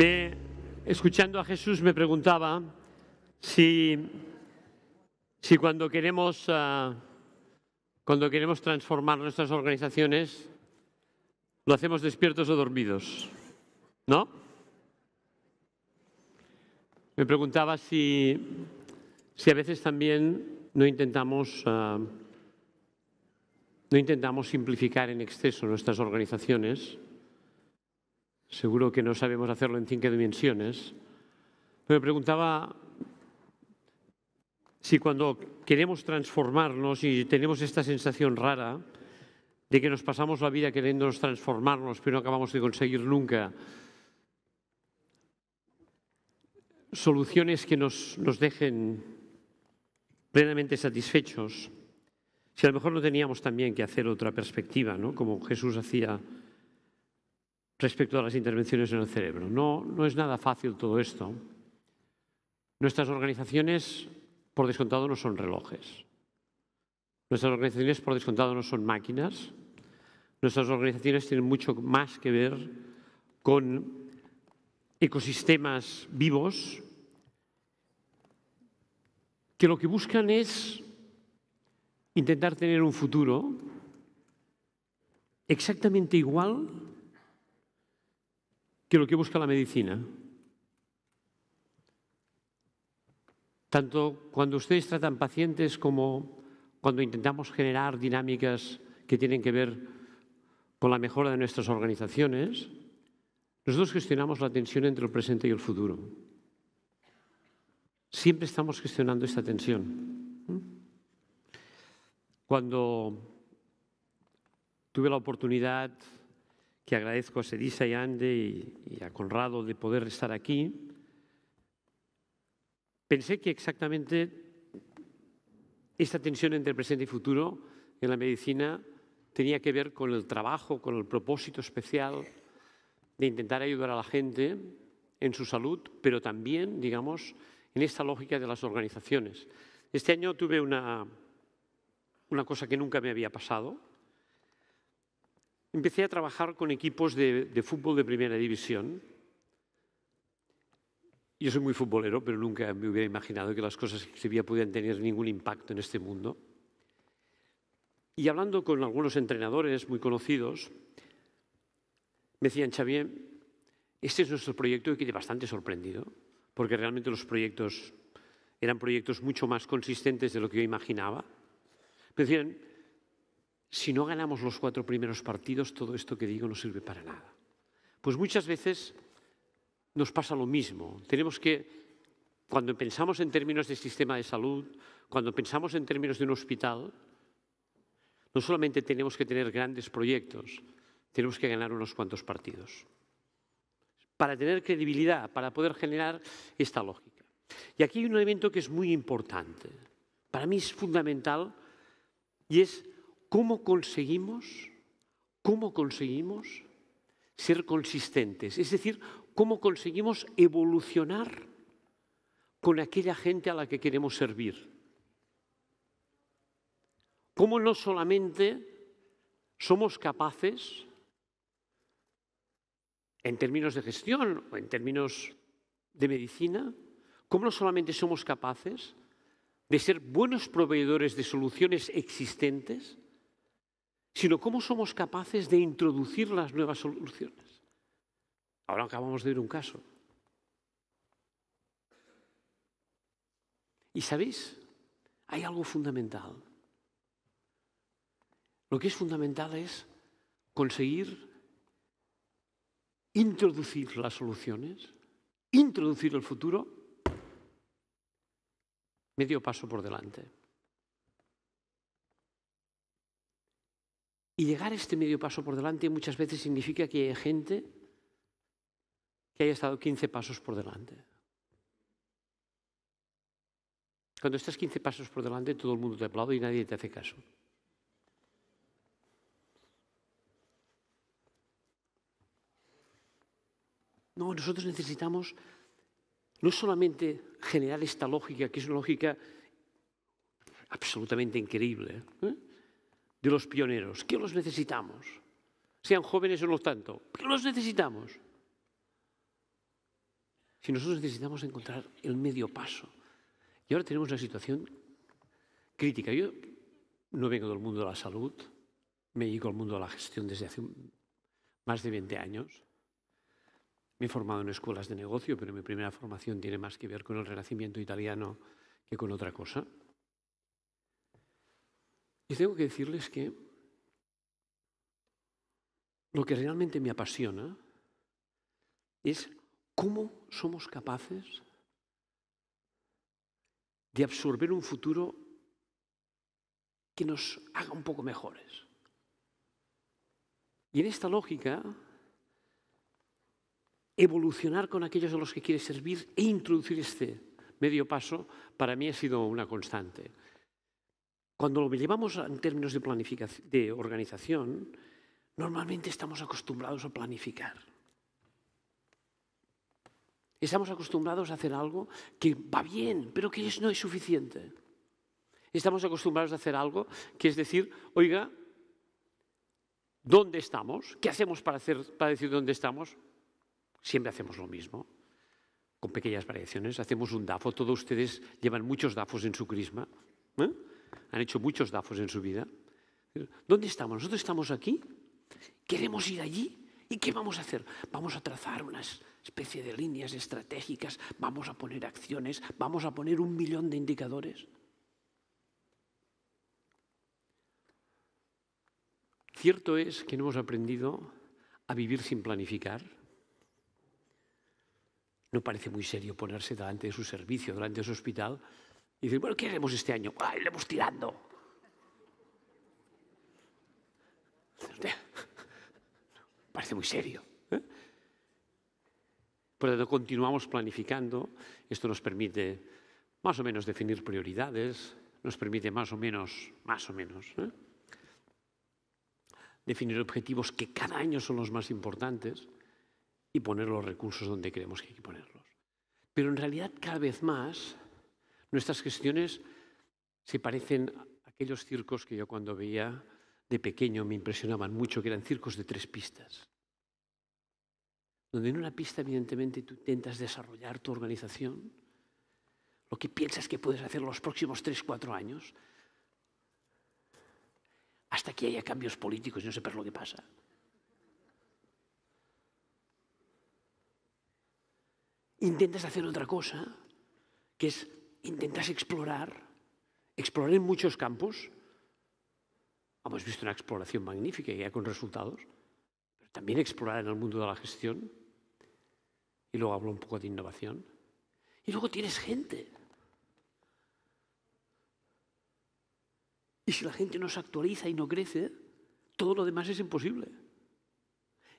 Me, escuchando a Jesús me preguntaba si, cuando, queremos, ah, cuando queremos transformar nuestras organizaciones lo hacemos despiertos o dormidos, ¿no? Me preguntaba si, a veces también no intentamos, ah, no intentamos simplificar en exceso nuestras organizaciones Seguro que no sabemos hacerlo en cinco dimensiones. me preguntaba si cuando queremos transformarnos y tenemos esta sensación rara de que nos pasamos la vida queriéndonos transformarnos, pero no acabamos de conseguir nunca soluciones que nos, dejen plenamente satisfechos, si a lo mejor no teníamos también que hacer otra perspectiva, ¿no? como Jesús hacía respecto a las intervenciones en el cerebro. No, no es nada fácil todo esto. Nuestras organizaciones, por descontado, no son relojes. Nuestras organizaciones, por descontado, no son máquinas. Nuestras organizaciones tienen mucho más que ver con ecosistemas vivos que lo que buscan es intentar tener un futuro exactamente igual que lo que busca la medicina. Tanto cuando ustedes tratan pacientes como cuando intentamos generar dinámicas que tienen que ver con la mejora de nuestras organizaciones, nosotros gestionamos la tensión entre el presente y el futuro. Siempre estamos gestionando esta tensión. Cuando tuve la oportunidad que agradezco a Sedisa y Ande y, y a Conrado de poder estar aquí, pensé que exactamente esta tensión entre presente y futuro en la medicina tenía que ver con el trabajo, con el propósito especial de intentar ayudar a la gente en su salud, pero también, digamos, en esta lógica de las organizaciones. Este año tuve una, una cosa que nunca me había pasado, empecé a trabajar con equipos de, fútbol de primera división. Yo soy muy futbolero, pero nunca me hubiera imaginado que las cosas que escribía pudieran tener ningún impacto en este mundo. Y hablando con algunos entrenadores muy conocidos, me decían, Xavier, este es nuestro proyecto y quedé bastante sorprendido, porque realmente los proyectos eran proyectos mucho más consistentes de lo que yo imaginaba. Me decían, si no ganamos los cuatro primeros partidos, todo esto que digo no sirve para nada. Pues muchas veces nos pasa lo mismo. Tenemos que, cuando pensamos en términos de sistema de salud, cuando pensamos en términos de un hospital, no solamente tenemos que tener grandes proyectos, tenemos que ganar unos cuantos partidos. Para tener credibilidad, para poder generar esta lógica. Y aquí hay un elemento que es muy importante. Para mí es fundamental y es ¿Cómo conseguimos, cómo conseguimos ser consistentes? Es decir, ¿cómo conseguimos evolucionar con aquella gente a la que queremos servir? ¿Cómo no solamente somos capaces, en términos de gestión o en términos de medicina, cómo no solamente somos capaces de ser buenos proveedores de soluciones existentes, sino cómo somos capaces de introducir las nuevas soluciones. Ahora acabamos de ver un caso. Y sabéis, hay algo fundamental. Lo que es fundamental es conseguir introducir las soluciones, introducir el futuro, medio paso por delante. Y llegar a este medio paso por delante muchas veces significa que hay gente que haya estado 15 pasos por delante. Cuando estás 15 pasos por delante, todo el mundo te aplaude y nadie te hace caso. No, nosotros necesitamos no solamente generar esta lógica, que es una lógica absolutamente increíble, ¿eh? de los pioneros, que los necesitamos, sean jóvenes o no tanto, ¿qué los necesitamos. Si nosotros necesitamos encontrar el medio paso. Y ahora tenemos una situación crítica. Yo no vengo del mundo de la salud, me dedico al mundo de la gestión desde hace más de 20 años. Me he formado en escuelas de negocio, pero mi primera formación tiene más que ver con el renacimiento italiano que con otra cosa. Y tengo que decirles que lo que realmente me apasiona es cómo somos capaces de absorber un futuro que nos haga un poco mejores. Y en esta lógica, evolucionar con aquellos a los que quieres servir e introducir este medio paso, para mí ha sido una constante. Cuando lo llevamos en términos de, planificación, de organización, normalmente estamos acostumbrados a planificar. Estamos acostumbrados a hacer algo que va bien, pero que no es suficiente. Estamos acostumbrados a hacer algo que es decir, oiga, ¿dónde estamos? ¿Qué hacemos para, hacer, para decir dónde estamos? Siempre hacemos lo mismo, con pequeñas variaciones. Hacemos un DAFO, todos ustedes llevan muchos DAFOs en su crisma. ¿Eh? han hecho muchos DAFOs en su vida. ¿Dónde estamos? Nosotros estamos aquí, queremos ir allí. ¿Y qué vamos a hacer? Vamos a trazar una especie de líneas estratégicas, vamos a poner acciones, vamos a poner un millón de indicadores. Cierto es que no hemos aprendido a vivir sin planificar. No parece muy serio ponerse delante de su servicio, delante de su hospital, y dices, bueno, ¿qué haremos este año? ¡Ah, iremos tirando! Parece muy serio. ¿eh? Por lo tanto, continuamos planificando. Esto nos permite más o menos definir prioridades, nos permite más o menos, más o menos, ¿eh? definir objetivos que cada año son los más importantes y poner los recursos donde creemos que hay que ponerlos. Pero en realidad cada vez más Nuestras gestiones se parecen a aquellos circos que yo cuando veía de pequeño me impresionaban mucho, que eran circos de tres pistas. Donde en una pista, evidentemente, tú intentas desarrollar tu organización, lo que piensas que puedes hacer los próximos tres, cuatro años, hasta que haya cambios políticos y no sepas lo que pasa. Intentas hacer otra cosa, que es intentas explorar, explorar en muchos campos. Hemos visto una exploración magnífica y ya con resultados, pero también explorar en el mundo de la gestión. Y luego hablo un poco de innovación. Y luego tienes gente. Y si la gente no se actualiza y no crece, todo lo demás es imposible.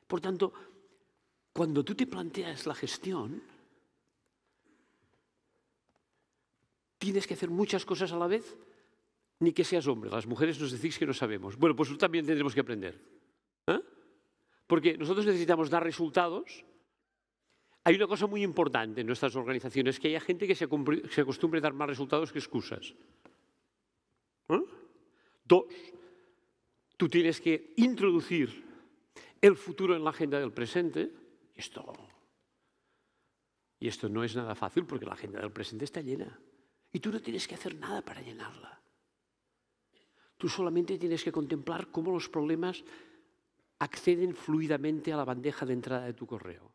Por tanto, cuando tú te planteas la gestión, tienes que hacer muchas cosas a la vez, ni que seas hombre. Las mujeres nos decís que no sabemos. Bueno, pues también tendremos que aprender. ¿eh? Porque nosotros necesitamos dar resultados. Hay una cosa muy importante en nuestras organizaciones, que hay gente que se, acostumbre a dar más resultados que excusas. ¿eh? Dos, tú tienes que introducir el futuro en la agenda del presente. Esto, y esto no es nada fácil porque la agenda del presente está llena. Y tú no tienes que hacer nada para llenarla. Tú solamente tienes que contemplar cómo los problemas acceden fluidamente a la bandeja de entrada de tu correo.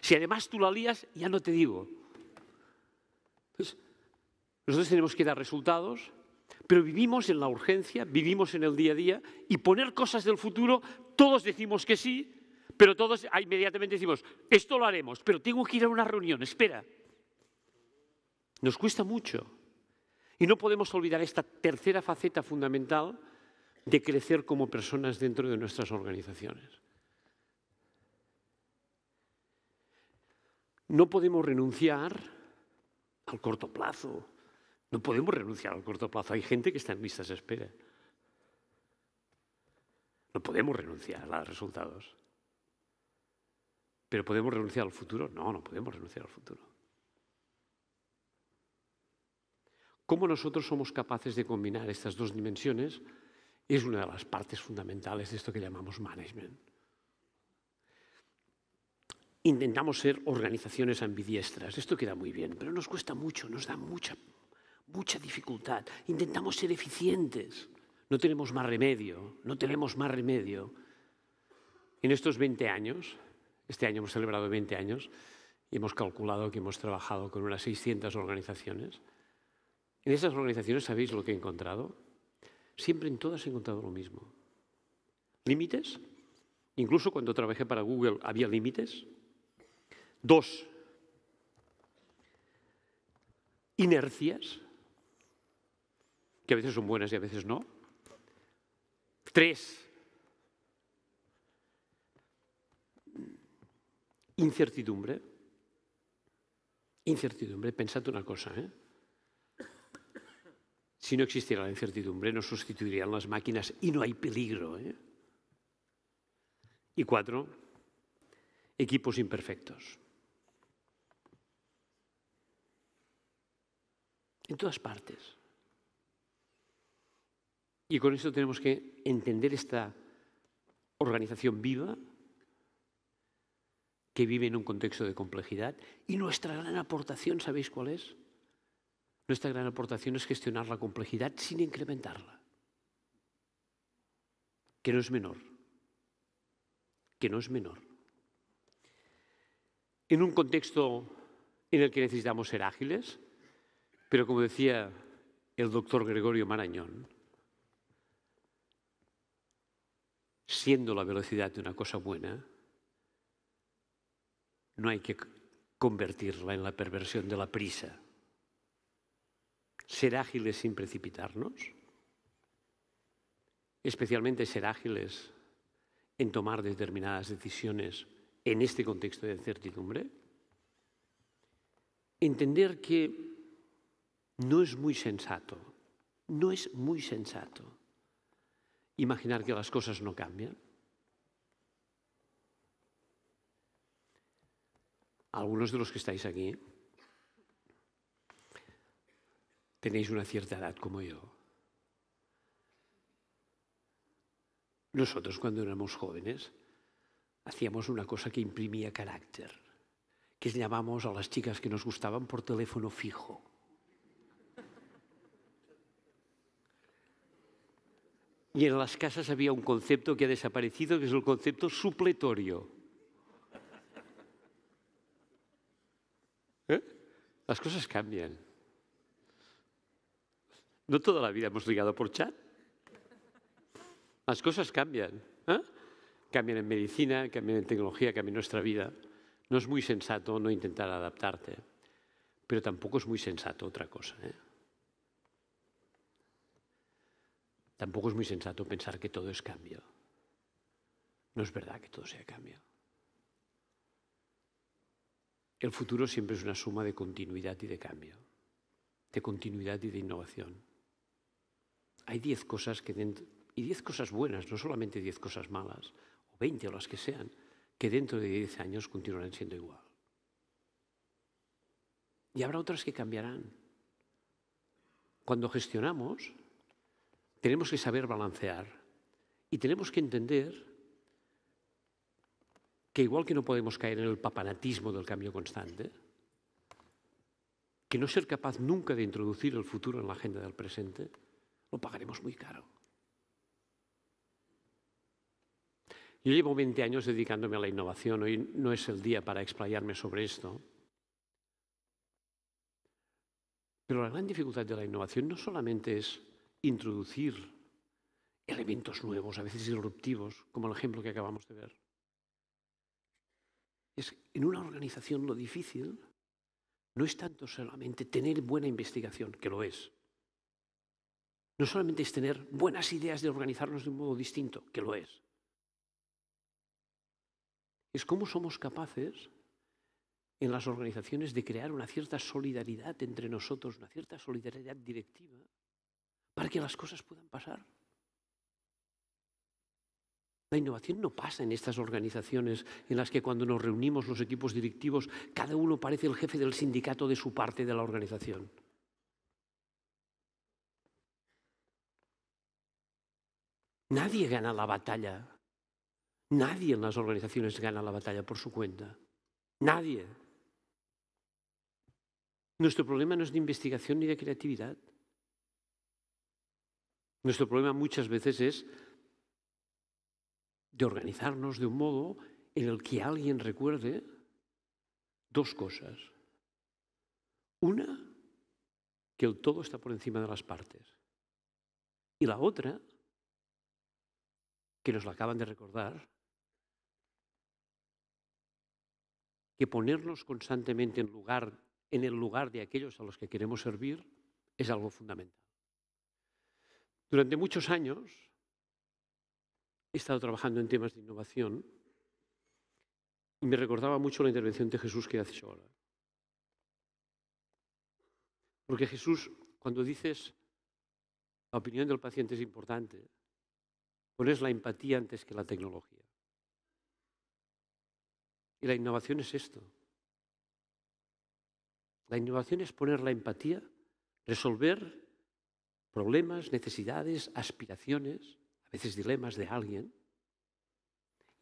Si además tú la lías, ya no te digo. nosotros tenemos que dar resultados, pero vivimos en la urgencia, vivimos en el día a día y poner cosas del futuro, todos decimos que sí, pero todos ah, inmediatamente decimos, esto lo haremos, pero tengo que ir a una reunión, espera. Nos cuesta mucho. Y no podemos olvidar esta tercera faceta fundamental de crecer como personas dentro de nuestras organizaciones. No podemos renunciar al corto plazo. No podemos renunciar al corto plazo. Hay gente que está en vistas de espera. No podemos renunciar a los resultados. Pero podemos renunciar al futuro. No, no podemos renunciar al futuro. Cómo nosotros somos capaces de combinar estas dos dimensiones es una de las partes fundamentales de esto que llamamos management. Intentamos ser organizaciones ambidiestras. Esto queda muy bien, pero nos cuesta mucho, nos da mucha, mucha dificultad. Intentamos ser eficientes. No tenemos más remedio, no tenemos más remedio. En estos 20 años, este año hemos celebrado 20 años, y hemos calculado que hemos trabajado con unas 600 organizaciones. En esas organizaciones, ¿sabéis lo que he encontrado? Siempre en todas he encontrado lo mismo. Límites. Incluso cuando trabajé para Google había límites. Dos. Inercias, que a veces son buenas y a veces no. Tres. Incertidumbre. Incertidumbre. Pensad una cosa, ¿eh? Si no existiera la incertidumbre, nos sustituirían las máquinas y no hay peligro. ¿eh? Y cuatro, equipos imperfectos. En todas partes. Y con esto tenemos que entender esta organización viva que vive en un contexto de complejidad. Y nuestra gran aportación, ¿sabéis cuál es? Nuestra gran aportación es gestionar la complejidad sin incrementarla, que no es menor, que no es menor. En un contexto en el que necesitamos ser ágiles, pero como decía el doctor Gregorio Marañón, siendo la velocidad de una cosa buena, no hay que convertirla en la perversión de la prisa ser ágiles sin precipitarnos, especialmente ser ágiles en tomar determinadas decisiones en este contexto de incertidumbre, entender que no es muy sensato, no es muy sensato imaginar que las cosas no cambian. Algunos de los que estáis aquí tenéis una cierta edad como yo. Nosotros cuando éramos jóvenes hacíamos una cosa que imprimía carácter, que llamamos a las chicas que nos gustaban por teléfono fijo. Y en las casas había un concepto que ha desaparecido, que es el concepto supletorio. ¿Eh? Las cosas cambian. No toda la vida hemos ligado por chat. Las cosas cambian. ¿eh? Cambian en medicina, cambian en tecnología, cambian en nuestra vida. No es muy sensato no intentar adaptarte, pero tampoco es muy sensato otra cosa. ¿eh? Tampoco es muy sensato pensar que todo es cambio. No es verdad que todo sea cambio. El futuro siempre es una suma de continuidad y de cambio, de continuidad y de innovación hay diez cosas que dentro, y diez cosas buenas, no solamente diez cosas malas, o veinte o las que sean, que dentro de diez años continuarán siendo igual. Y habrá otras que cambiarán. Cuando gestionamos, tenemos que saber balancear y tenemos que entender que igual que no podemos caer en el papanatismo del cambio constante, que no ser capaz nunca de introducir el futuro en la agenda del presente lo pagaremos muy caro. Yo llevo 20 años dedicándome a la innovación, hoy no es el día para explayarme sobre esto. Pero la gran dificultad de la innovación no solamente es introducir elementos nuevos, a veces disruptivos, como el ejemplo que acabamos de ver. Es en una organización lo difícil no es tanto solamente tener buena investigación, que lo es, no solamente es tener buenas ideas de organizarnos de un modo distinto, que lo es, es cómo somos capaces en las organizaciones de crear una cierta solidaridad entre nosotros, una cierta solidaridad directiva, para que las cosas puedan pasar. La innovación no pasa en estas organizaciones en las que cuando nos reunimos los equipos directivos, cada uno parece el jefe del sindicato de su parte de la organización. Nadie gana la batalla. Nadie en las organizaciones gana la batalla por su cuenta. Nadie. Nuestro problema no es de investigación ni de creatividad. Nuestro problema muchas veces es de organizarnos de un modo en el que alguien recuerde dos cosas. Una, que el todo está por encima de las partes. Y la otra, que nos lo acaban de recordar, que ponernos constantemente en, el lugar de aquellos a los que queremos servir es algo fundamental. Durante muchos años he estado trabajando en temas de innovación y me recordaba mucho la intervención de Jesús que hace ahora. Porque Jesús, cuando dices la opinión del paciente es importante, pones la empatía antes que la tecnología. Y la innovación es esto. La innovación es poner la empatía, resolver problemas, necesidades, aspiraciones, a veces dilemas de alguien.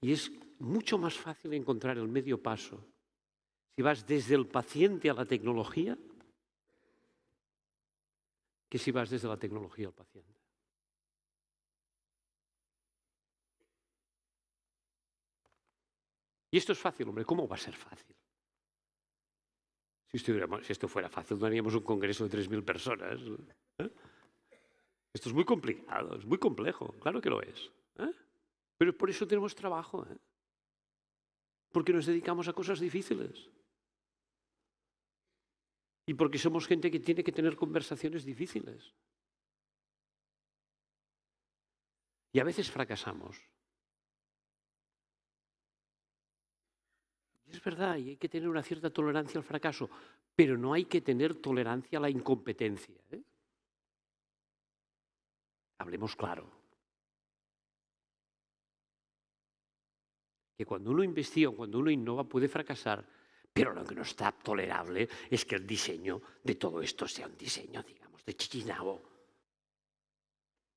Y es mucho más fácil encontrar el medio paso si vas desde el paciente a la tecnología que si vas desde la tecnología al paciente. Y esto es fácil, hombre, ¿cómo va a ser fácil? Si, si esto fuera fácil, daríamos un congreso de 3.000 personas. ¿Eh? Esto es muy complicado, es muy complejo, claro que lo es. ¿eh? Pero por eso tenemos trabajo, ¿eh? porque nos dedicamos a cosas difíciles. Y porque somos gente que tiene que tener conversaciones difíciles. Y a veces fracasamos. Es verdad, y hay que tener una cierta tolerancia al fracaso, pero no hay que tener tolerancia a la incompetencia. ¿eh? Hablemos claro. Que cuando uno investiga, cuando uno innova, puede fracasar, pero lo que no está tolerable es que el diseño de todo esto sea un diseño, digamos, de chichinabo.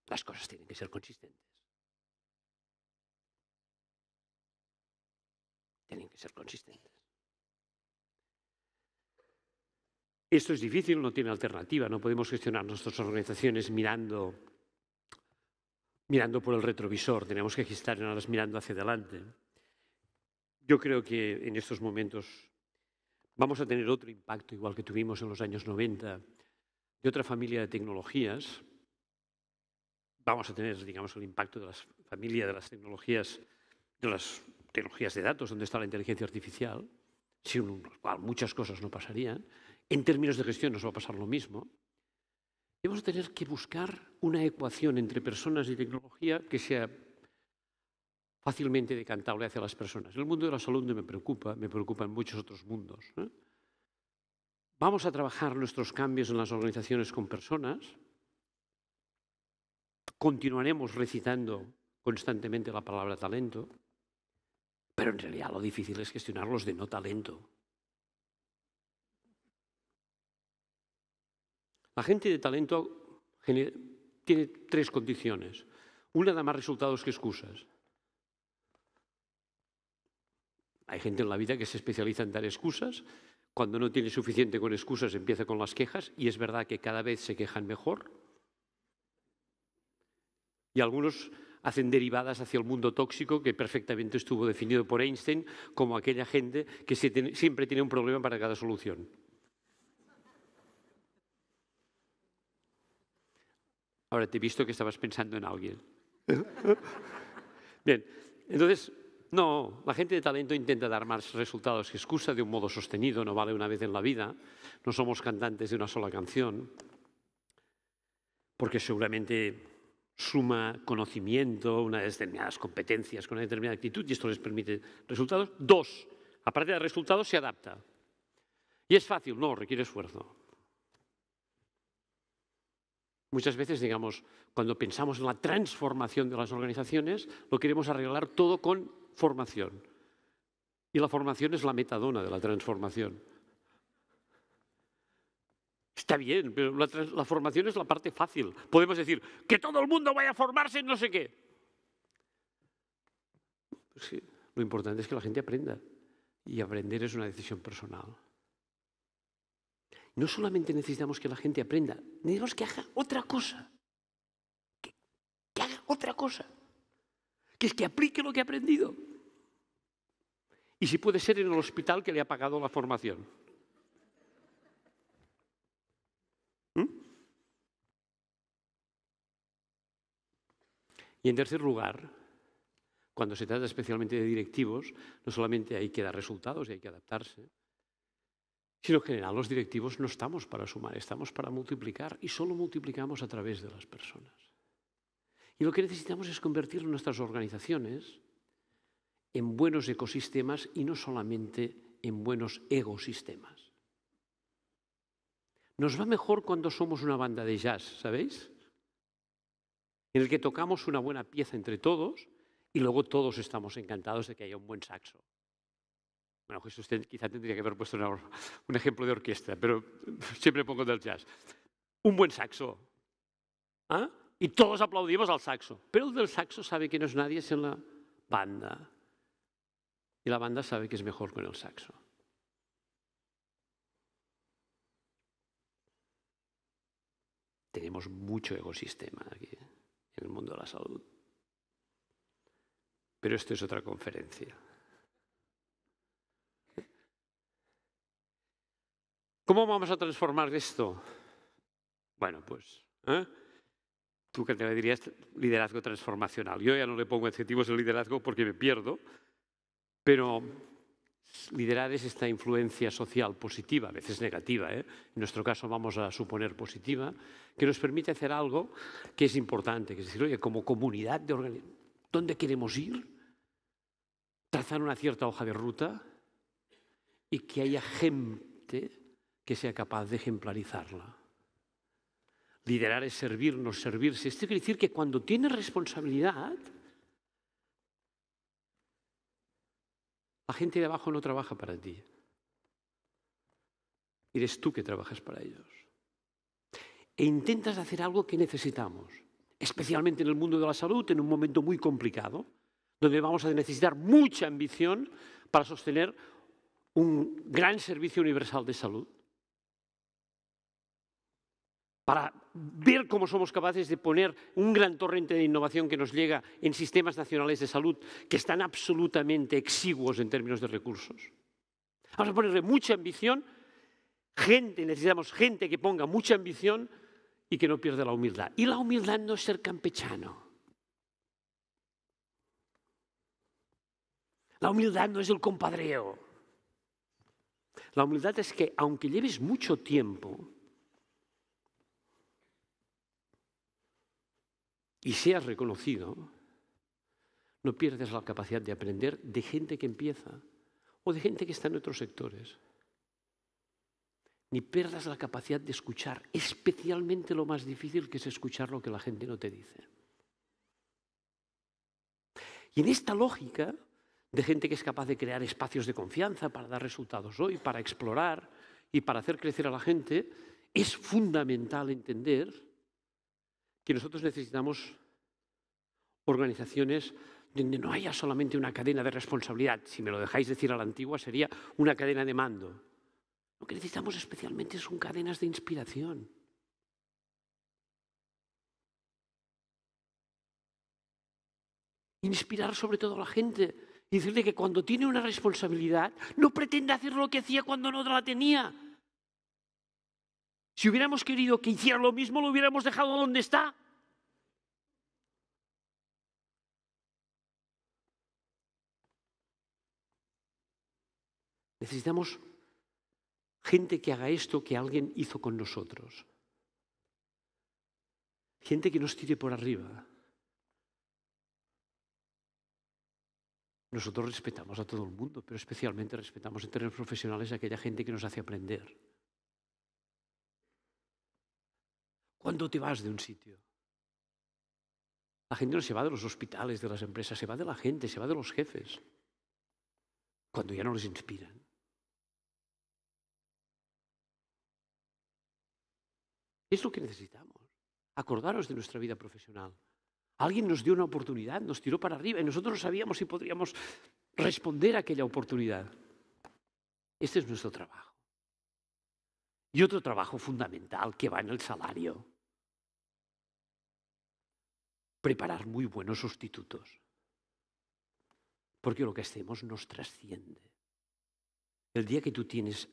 Las cosas tienen que ser consistentes. ser consistentes. Esto es difícil, no tiene alternativa, no podemos gestionar nuestras organizaciones mirando, mirando por el retrovisor, tenemos que gestionarlas mirando hacia adelante. Yo creo que en estos momentos vamos a tener otro impacto, igual que tuvimos en los años 90, de otra familia de tecnologías. Vamos a tener, digamos, el impacto de la familia de las tecnologías, de las tecnologías de datos, donde está la inteligencia artificial, sin cual muchas cosas no pasarían, en términos de gestión nos va a pasar lo mismo, a tener que buscar una ecuación entre personas y tecnología que sea fácilmente decantable hacia las personas. El mundo de la salud no me preocupa, me preocupan muchos otros mundos. Vamos a trabajar nuestros cambios en las organizaciones con personas. Continuaremos recitando constantemente la palabra talento. Pero en realidad lo difícil es gestionar los de no talento. La gente de talento tiene tres condiciones. Una da más resultados que excusas. Hay gente en la vida que se especializa en dar excusas. Cuando no tiene suficiente con excusas empieza con las quejas y es verdad que cada vez se quejan mejor. Y algunos hacen derivadas hacia el mundo tóxico que perfectamente estuvo definido por Einstein como aquella gente que siempre tiene un problema para cada solución. Ahora te he visto que estabas pensando en alguien. Bien, entonces, no, la gente de talento intenta dar más resultados que excusa de un modo sostenido, no vale una vez en la vida, no somos cantantes de una sola canción, porque seguramente suma conocimiento, unas determinadas competencias con una determinada actitud y esto les permite resultados. Dos, aparte de resultados, se adapta. Y es fácil, no, requiere esfuerzo. Muchas veces, digamos, cuando pensamos en la transformación de las organizaciones, lo queremos arreglar todo con formación. Y la formación es la metadona de la transformación. Está bien, pero la, formación es la parte fácil. Podemos decir, que todo el mundo vaya a formarse en no sé qué. Pues lo importante es que la gente aprenda. Y aprender es una decisión personal. No solamente necesitamos que la gente aprenda, necesitamos que haga otra cosa. Que, que haga otra cosa. Que es que aplique lo que ha aprendido. Y si puede ser en el hospital que le ha pagado la formación. Y en tercer lugar, cuando se trata especialmente de directivos, no solamente hay que dar resultados y hay que adaptarse, sino que en general los directivos no estamos para sumar, estamos para multiplicar y solo multiplicamos a través de las personas. Y lo que necesitamos es convertir nuestras organizaciones en buenos ecosistemas y no solamente en buenos egosistemas. Nos va mejor cuando somos una banda de jazz, ¿sabéis? en el que tocamos una buena pieza entre todos y luego todos estamos encantados de que haya un buen saxo. Bueno, Jesús quizá tendría que haber puesto un ejemplo de orquesta, pero siempre pongo del jazz. Un buen saxo. ¿Ah? Y todos aplaudimos al saxo. Pero el del saxo sabe que no es nadie en la banda. Y la banda sabe que es mejor con el saxo. Tenemos mucho ecosistema aquí. ¿eh? en el mundo de la salud. Pero esto es otra conferencia. ¿Cómo vamos a transformar esto? Bueno, pues ¿eh? tú que te le dirías liderazgo transformacional. Yo ya no le pongo adjetivos al liderazgo porque me pierdo, pero liderar es esta influencia social positiva, a veces negativa, ¿eh? en nuestro caso vamos a suponer positiva, que nos permite hacer algo que es importante, que es decir, oye, como comunidad, de ¿dónde queremos ir? Trazar una cierta hoja de ruta y que haya gente que sea capaz de ejemplarizarla. Liderar es servirnos, servirse. Esto quiere decir que cuando tienes responsabilidad, La gente de abajo no trabaja para ti. Eres tú que trabajas para ellos. E intentas hacer algo que necesitamos, especialmente en el mundo de la salud, en un momento muy complicado, donde vamos a necesitar mucha ambición para sostener un gran servicio universal de salud para ver cómo somos capaces de poner un gran torrente de innovación que nos llega en sistemas nacionales de salud que están absolutamente exiguos en términos de recursos. Vamos a ponerle mucha ambición, gente, necesitamos gente que ponga mucha ambición y que no pierda la humildad. Y la humildad no es ser campechano. La humildad no es el compadreo. La humildad es que aunque lleves mucho tiempo y seas reconocido, no pierdas la capacidad de aprender de gente que empieza o de gente que está en otros sectores. Ni pierdas la capacidad de escuchar, especialmente lo más difícil que es escuchar lo que la gente no te dice. Y en esta lógica de gente que es capaz de crear espacios de confianza para dar resultados hoy, para explorar y para hacer crecer a la gente, es fundamental entender que nosotros necesitamos organizaciones donde no haya solamente una cadena de responsabilidad, si me lo dejáis decir a la antigua, sería una cadena de mando. Lo que necesitamos especialmente son cadenas de inspiración. Inspirar sobre todo a la gente y decirle que cuando tiene una responsabilidad no pretende hacer lo que hacía cuando no la tenía. Si hubiéramos querido que hiciera lo mismo, lo hubiéramos dejado donde está. Necesitamos gente que haga esto que alguien hizo con nosotros. Gente que nos tire por arriba. Nosotros respetamos a todo el mundo, pero especialmente respetamos en términos profesionales a aquella gente que nos hace aprender. cuando te vas de un sitio. La gente no se va de los hospitales, de las empresas, se va de la gente, se va de los jefes, cuando ya no les inspiran. Es lo que necesitamos. Acordaros de nuestra vida profesional. Alguien nos dio una oportunidad, nos tiró para arriba y nosotros no sabíamos si podríamos responder a aquella oportunidad. Este es nuestro trabajo. Y otro trabajo fundamental que va en el salario preparar muy buenos sustitutos. Porque lo que hacemos nos trasciende. El día que tú tienes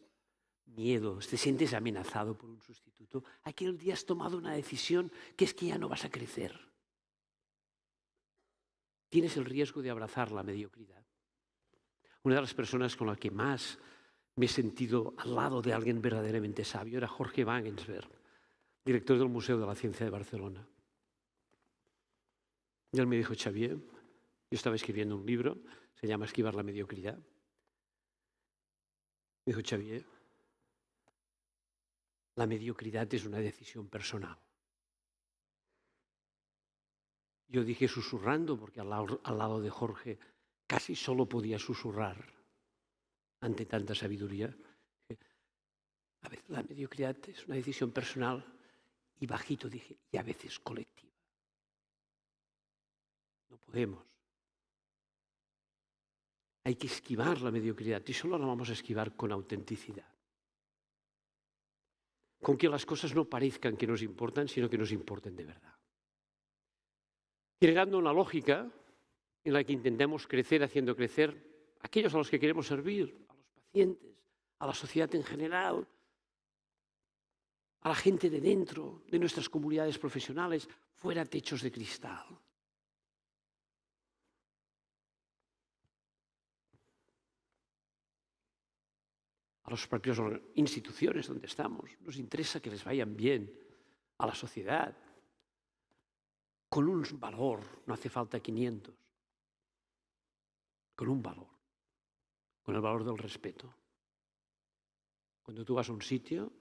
miedo, te sientes amenazado por un sustituto, aquel día has tomado una decisión que es que ya no vas a crecer. Tienes el riesgo de abrazar la mediocridad. Una de las personas con la que más me he sentido al lado de alguien verdaderamente sabio era Jorge Wagensberg, director del Museo de la Ciencia de Barcelona. Y él me dijo, Xavier, yo estaba escribiendo un libro, se llama Esquivar la mediocridad. Me dijo, Xavier, la mediocridad es una decisión personal. Yo dije susurrando, porque al lado, de Jorge casi solo podía susurrar ante tanta sabiduría. A veces la mediocridad es una decisión personal y bajito dije, y a veces colectiva. No podemos. Hay que esquivar la mediocridad y solo la vamos a esquivar con autenticidad. Con que las cosas no parezcan que nos importan, sino que nos importen de verdad. Creando una lógica en la que intentemos crecer haciendo crecer a aquellos a los que queremos servir, a los pacientes, a la sociedad en general, a la gente de dentro, de nuestras comunidades profesionales, fuera techos de cristal. las propias instituciones donde estamos, nos interesa que les vayan bien a la sociedad, con un valor, no hace falta 500, con un valor, con el valor del respeto. Cuando tú vas a un sitio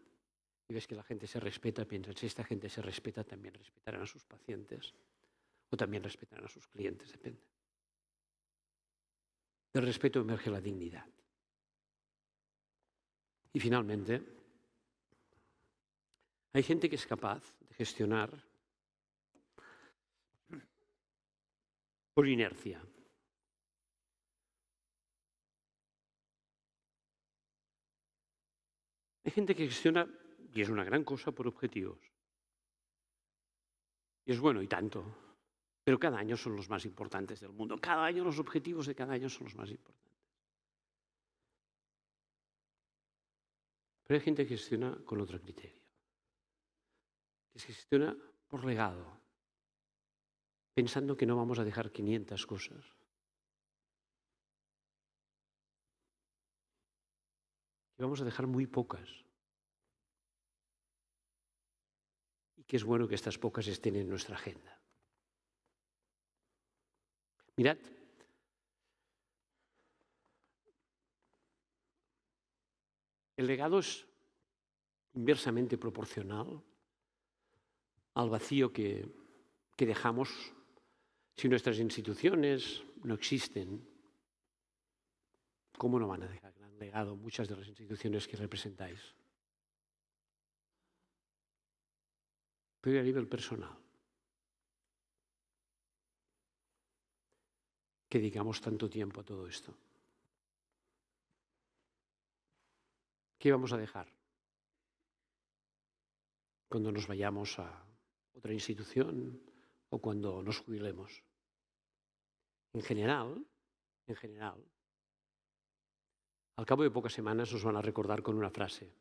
y ves que la gente se respeta, piensas, si esta gente se respeta, también respetarán a sus pacientes o también respetarán a sus clientes, depende. Del respeto emerge la dignidad. Y finalmente, hay gente que es capaz de gestionar por inercia. Hay gente que gestiona, y es una gran cosa, por objetivos. Y es bueno, y tanto. Pero cada año son los más importantes del mundo. Cada año los objetivos de cada año son los más importantes. Pero hay gente que gestiona con otro criterio, que gestiona por legado, pensando que no vamos a dejar 500 cosas. Que vamos a dejar muy pocas. Y que es bueno que estas pocas estén en nuestra agenda. Mirad El legado es inversamente proporcional al vacío que, dejamos si nuestras instituciones no existen. ¿Cómo no van a dejar gran legado muchas de las instituciones que representáis? Pero a nivel personal. que dedicamos tanto tiempo a todo esto. ¿Qué vamos a dejar? Cuando nos vayamos a otra institución o cuando nos jubilemos. En general, en general, al cabo de pocas semanas nos van a recordar con una frase.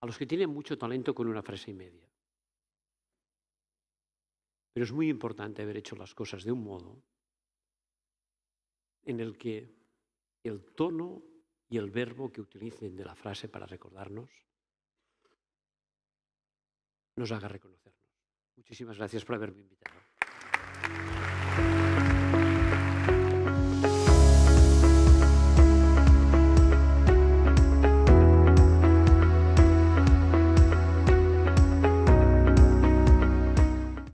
A los que tienen mucho talento con una frase y media. Pero es muy importante haber hecho las cosas de un modo en el que el tono y el verbo que utilicen de la frase para recordarnos nos haga reconocernos. Muchísimas gracias por haberme invitado.